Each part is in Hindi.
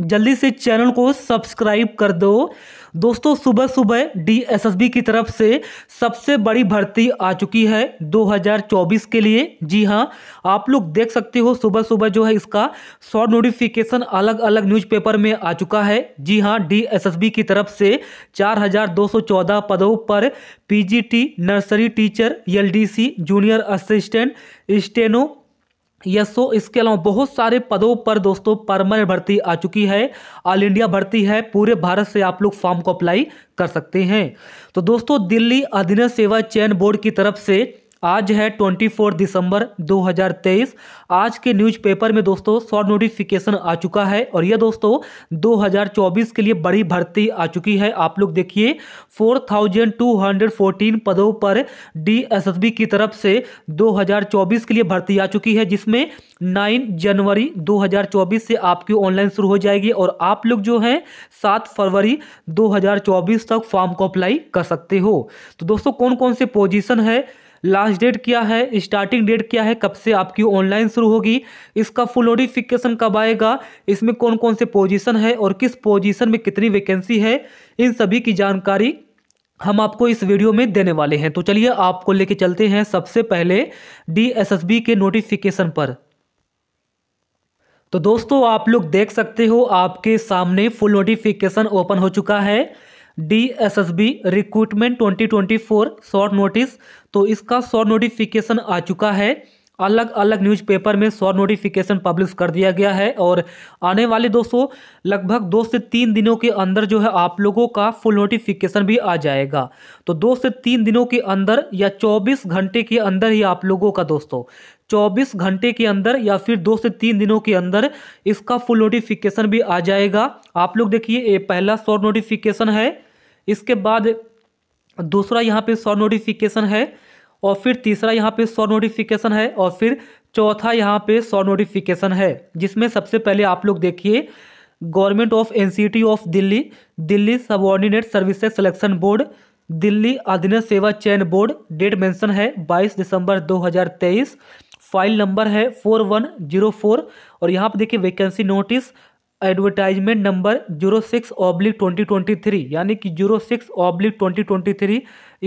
जल्दी से चैनल को सब्सक्राइब कर दो दोस्तों सुबह सुबह डीएसएसबी की तरफ से सबसे बड़ी भर्ती आ चुकी है 2024 के लिए जी हाँ आप लोग देख सकते हो सुबह सुबह जो है इसका शॉर्ट नोटिफिकेशन अलग अलग न्यूज़पेपर में आ चुका है जी हाँ डीएसएसबी की तरफ से 4,214 पदों पर PGT nursery teacher LDC junior assistant steno यह सो इसके अलावा बहुत सारे पदों पर दोस्तों परमानेंट भर्ती आ चुकी है ऑल इंडिया भर्ती है पूरे भारत से आप लोग फॉर्म को अप्लाई कर सकते हैं तो दोस्तों दिल्ली अधीन सेवा चयन बोर्ड की तरफ से आज है 24 दिसंबर 2023 आज के न्यूज़पेपर में दोस्तों शॉर्ट नोटिफिकेशन आ चुका है और यह दोस्तों 2024 के लिए बड़ी भर्ती आ चुकी है आप लोग देखिए 4214 पदों पर डीएसएसबी की तरफ से 2024 के लिए भर्ती आ चुकी है जिसमें 9 जनवरी 2024 से आपकी ऑनलाइन शुरू हो जाएगी और आप लोग जो हैं सात फरवरी दो तक फॉर्म को अप्लाई कर सकते हो तो दोस्तों कौन कौन से पोजिशन है लास्ट डेट क्या है स्टार्टिंग डेट क्या है कब से आपकी ऑनलाइन शुरू होगी इसका फुल नोटिफिकेशन कब आएगा इसमें कौन कौन से पोजीशन है और किस पोजीशन में कितनी वैकेंसी है इन सभी की जानकारी हम आपको इस वीडियो में देने वाले हैं तो चलिए आपको लेके चलते हैं सबसे पहले डी के नोटिफिकेशन पर तो दोस्तों आप लोग देख सकते हो आपके सामने फुल नोटिफिकेशन ओपन हो चुका है D S S B recruitment twenty twenty four short notice तो इसका शॉर्ट नोटिफिकेशन आ चुका है अलग अलग न्यूज़पेपर में शॉर्ट नोटिफिकेशन पब्लिश कर दिया गया है और आने वाले दोस्तों लगभग दो से तीन दिनों के अंदर जो है आप लोगों का फुल नोटिफिकेशन भी आ जाएगा तो दो से तीन दिनों के अंदर या चौबीस घंटे के अंदर ही आप लोगों का दोस्तों चौबीस घंटे के अंदर या फिर दो से तीन दिनों के अंदर इसका फुल नोटिफिकेशन भी आ जाएगा आप लोग देखिए ये पहला शॉर्ट नोटिफिकेशन है इसके बाद दूसरा यहाँ पे सॉ नोटिफिकेशन है और फिर तीसरा यहाँ पे सॉ नोटिफिकेशन है और फिर चौथा यहाँ पे सॉ नोटिफिकेशन है जिसमें सबसे पहले आप लोग देखिए government of NCT of Delhi Delhi subordinate services selection board Delhi अधीन सेवा चयन बोर्ड डेट मेंशन है 22 दिसंबर 2023 फाइल नंबर है फोर वन जीरो फोर और यहाँ पर देखिए vacancy notice advertisement number zero six oblique twenty twenty three यानी कि zero six oblique twenty twenty three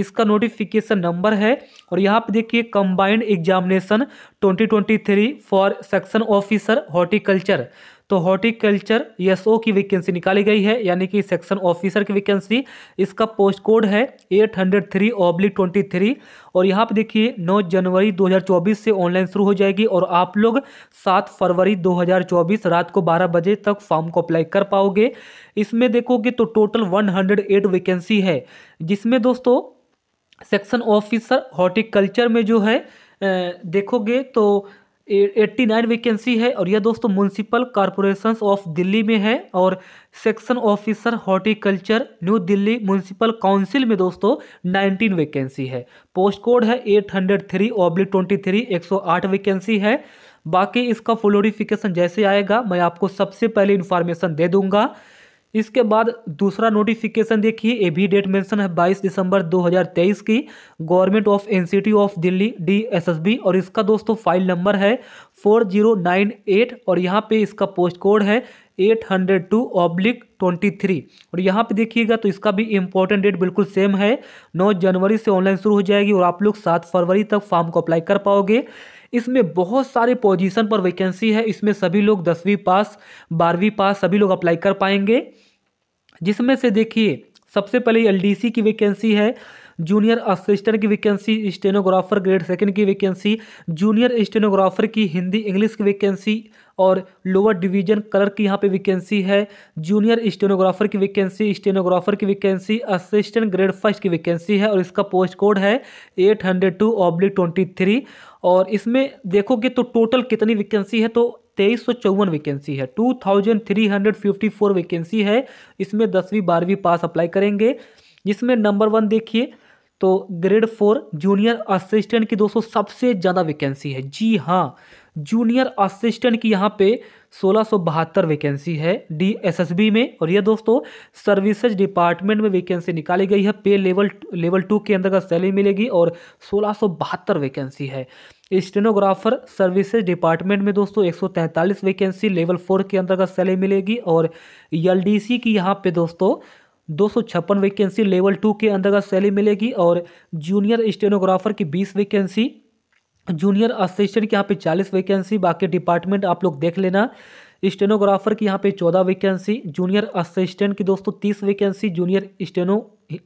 इसका नोटिफिकेशन नंबर है और यहाँ पे देखिए combined examination twenty twenty three for section officer horticulture तो हॉर्टिकल्चर ओ की वैकेंसी निकाली गई है यानी कि सेक्शन ऑफिसर की वैकेंसी इसका पोस्ट कोड है eight hundred three oblique twenty three और यहाँ पर देखिए नौ जनवरी 2024 से ऑनलाइन शुरू हो जाएगी और आप लोग सात फरवरी 2024 रात को बारह बजे तक फॉर्म को अप्लाई कर पाओगे इसमें देखोगे तो टोटल 108 वैकेंसी है जिसमें दोस्तों सेक्शन ऑफिसर हॉर्टिकल्चर में जो है देखोगे तो एट्टी नाइन वैकेंसी है और यह दोस्तों म्यूनसिपल कॉरपोरेशन ऑफ दिल्ली में है और section officer horticulture new Delhi municipal council में दोस्तों नाइनटीन वैकेंसी है पोस्ट कोड है eight hundred three oblique twenty three एक सौ आठ वैकेंसी है बाकी इसका फुल नोटिफिकेशन जैसे आएगा मैं आपको सबसे पहले इन्फॉर्मेशन दे दूंगा इसके बाद दूसरा नोटिफिकेशन देखिए ए भी डेट मेंशन है 22 दिसंबर 2023 की government of NCT of Delhi DSSB और इसका दोस्तों फाइल नंबर है 4098 और यहाँ पे इसका पोस्ट कोड है 802 ऑब्लिक 23 और यहाँ पे देखिएगा तो इसका भी इम्पोर्टेंट डेट बिल्कुल सेम है 9 जनवरी से ऑनलाइन शुरू हो जाएगी और आप लोग सात फरवरी तक फॉर्म को अप्लाई कर पाओगे इसमें बहुत सारे पोजीशन पर वैकेंसी है इसमें सभी लोग दसवीं पास बारहवीं पास सभी लोग अप्लाई कर पाएंगे जिसमें से देखिए सबसे पहले एलडीसी की वैकेंसी है जूनियर असिस्टेंट की वैकेंसी स्टेनोग्राफर ग्रेड सेकंड की वैकेंसी जूनियर स्टेनोग्राफर की हिंदी इंग्लिश की वैकेंसी और लोअर डिवीजन क्लर्क की यहाँ पे वैकेंसी है जूनियर स्टेनोग्राफर की वैकेंसी स्टेनोग्राफर की वैकेंसी असिस्टेंट ग्रेड फर्स्ट की वैकेंसी है और इसका पोस्ट कोड है eight hundred two oblique twenty three और इसमें देखोगे तो टोटल कितनी वैकेंसी है तो तेईस सौ चौवन वैकेंसी है two thousand three hundred fifty four vacancy है इसमें दसवीं बारहवीं पास अप्लाई करेंगे जिसमें नंबर वन देखिए तो ग्रेड फोर जूनियर असिस्टेंट की दोस्तों सबसे ज़्यादा वैकेंसी है जी हाँ जूनियर असिस्टेंट की यहाँ पे सोलह वैकेंसी है डी बी में और ये दोस्तों सर्विसेज डिपार्टमेंट में वैकेंसी निकाली गई है पे लेवल लेवल टू के अंतर्गत सैलरी मिलेगी और सोलह वैकेंसी है स्टेनोग्राफर सर्विसेज डिपार्टमेंट में दोस्तों 143 वैकेंसी लेवल फोर के अंतर्गत सैलरी मिलेगी और एल की यहाँ पर दोस्तों दो वैकेंसी लेवल टू के अंतर्गत सैलरी मिलेगी और जूनियर स्टेनोग्राफर की बीस वैकेंसी जूनियर असिस्टेंट की यहाँ पे चालीस वैकेंसी बाकी डिपार्टमेंट आप लोग देख लेना स्टेनोग्राफर की यहाँ पे चौदह वैकेंसी जूनियर असिस्टेंट की दोस्तों तीस वैकेंसी जूनियर स्टेनो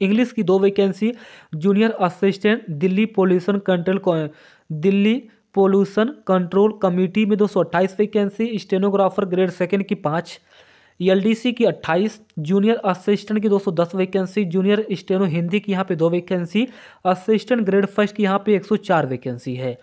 इंग्लिश की दो vacancy junior assistant Delhi pollution control Delhi pollution control committee में दो सौ अट्ठाईस वैकेंसी स्टेनोग्राफर ग्रेड सेकेंड की पाँच ईएलडीसी e की 28 जूनियर असिस्टेंट की 210 वैकेंसी जूनियर स्टेनो हिंदी की यहाँ पे दो वैकेंसी असिस्टेंट ग्रेड फर्स्ट की यहाँ पे 104 वैकेंसी है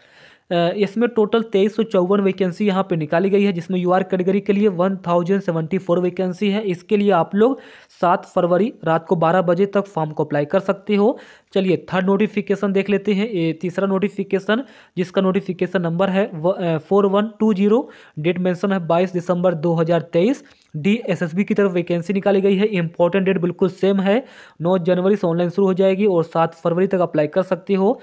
इसमें टोटल तेईस सौ चौवन वैकेंसी यहाँ पे निकाली गई है जिसमें यूआर कैटेगरी के लिए one thousand seventy four vacancy है इसके लिए आप लोग सात फरवरी रात को बारह बजे तक फॉर्म को अप्लाई कर सकते हो चलिए थर्ड नोटिफिकेशन देख लेते हैं तीसरा नोटिफिकेशन जिसका नोटिफिकेशन नंबर है four one two zero date mention है बाईस दिसंबर दो हज़ार तेईस डीएसएसबी की तरफ वैकेंसी निकाली गई है इंपॉर्टेंट डेट बिल्कुल सेम है नौ जनवरी से ऑनलाइन शुरू हो जाएगी और सात फरवरी तक अप्लाई कर सकते हो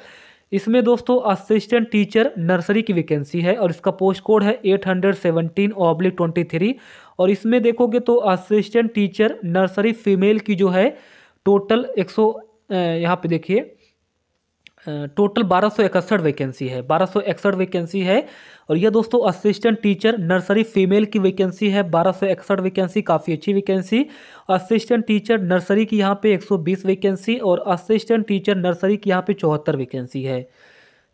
इसमें दोस्तों असिस्टेंट टीचर नर्सरी की वैकेंसी है और इसका पोस्ट कोड है eight hundred seventeen oblique twenty three और इसमें देखोगे तो असिस्टेंट टीचर नर्सरी फीमेल की जो है टोटल एक सौ यहाँ पर देखिए टोटल बारह सौ इकसठ वैकेंसी है बारह सौ इकसठ वैकेंसी है और यह दोस्तों असिस्टेंट टीचर नर्सरी फीमेल की वैकेंसी है बारह सौ इकसठ वैकेंसी काफ़ी अच्छी वैकेंसी असिस्टेंट टीचर नर्सरी की यहाँ पे एक सौ बीस वैकेंसी और असिस्टेंट टीचर नर्सरी की यहाँ पे चौहत्तर वैकेंसी है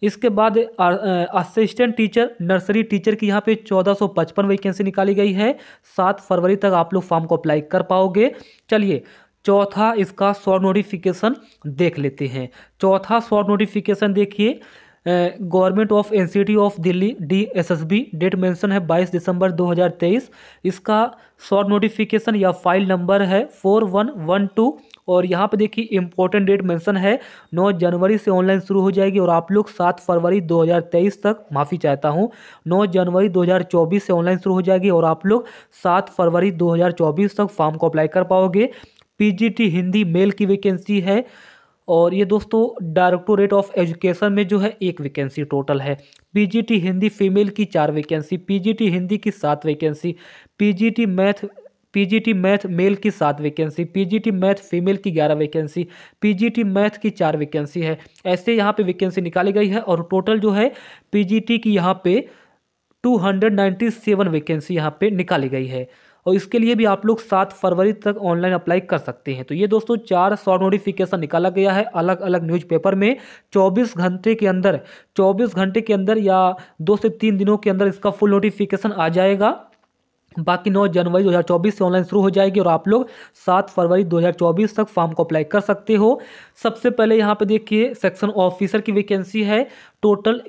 इसके बाद असिस्टेंट टीचर नर्सरी टीचर की यहाँ पे चौदह सौ पचपन वैकेंसी निकाली गई है सात फरवरी तक आप लोग फॉर्म को अप्लाई कर पाओगे चलिए चौथा इसका शॉर्ट नोटिफिकेशन देख लेते हैं चौथा शॉर्ट नोटिफिकेशन देखिए government of NCT of Delhi D S S B date mention है 22 दिसंबर 2023 इसका शॉर्ट नोटिफिकेशन या फाइल नंबर है फोर वन वन टू और यहाँ पर देखिए इंपॉर्टेंट डेट मेंशन है 9 जनवरी से ऑनलाइन शुरू हो जाएगी और आप लोग 7 फरवरी 2023 तक माफ़ी चाहता हूँ 9 जनवरी 2024 से ऑनलाइन शुरू हो जाएगी और आप लोग सात फरवरी दो तक फॉर्म को अप्लाई कर पाओगे पीजीटी हिंदी मेल की वैकेंसी है और ये दोस्तों डायरेक्टोरेट ऑफ एजुकेशन में जो है एक वैकेंसी टोटल है पीजीटी हिंदी फीमेल की चार वैकेंसी पीजीटी हिंदी की सात vacancy PGT math PGT math male की सात वैकेंसी पीजीटी मैथ फीमेल की ग्यारह वैकेंसी पीजीटी मैथ की चार वैकेंसी है ऐसे यहाँ पे वैकेंसी निकाली गई है और टोटल जो है पीजीटी की यहाँ पे 297 वैकेंसी यहाँ पे निकाली गई है और इसके लिए भी आप लोग सात फरवरी तक ऑनलाइन अप्लाई कर सकते हैं तो ये दोस्तों चार शॉर्ट नोटिफिकेशन निकाला गया है अलग अलग न्यूज़पेपर में चौबीस घंटे के अंदर चौबीस घंटे के अंदर या दो से तीन दिनों के अंदर इसका फुल नोटिफिकेशन आ जाएगा बाकी 9 जनवरी 2024 से ऑनलाइन शुरू हो जाएगी और आप लोग 7 फरवरी 2024 तक फॉर्म को अप्लाई कर सकते हो सबसे पहले यहाँ पे देखिए सेक्शन ऑफिसर की वैकेंसी है टोटल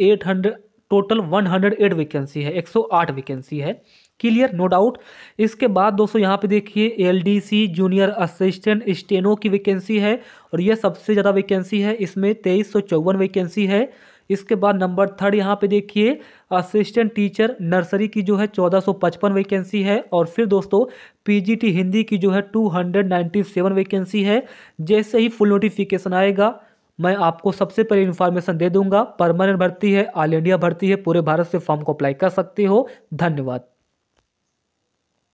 टोटल 108 वैकेंसी है 108 वैकेंसी है क्लियर नो डाउट इसके बाद दोस्तों यहाँ पे देखिए एलडीसी जूनियर असिस्टेंट स्टेनो की वैकेंसी है और यह सबसे ज़्यादा वैकेंसी है इसमें तेईस सौ चौवन वैकेंसी है इसके बाद नंबर थर्ड यहाँ पे देखिए असिस्टेंट टीचर नर्सरी की जो है चौदह सौ पचपन वैकेंसी है और फिर दोस्तों पीजीटी हिंदी की जो है two hundred ninety seven vacancy है जैसे ही फुल नोटिफिकेशन आएगा मैं आपको सबसे पहले इन्फॉर्मेशन दे दूंगा परमानेंट भर्ती है ऑल इंडिया भर्ती है पूरे भारत से फॉर्म को अप्लाई कर सकते हो धन्यवाद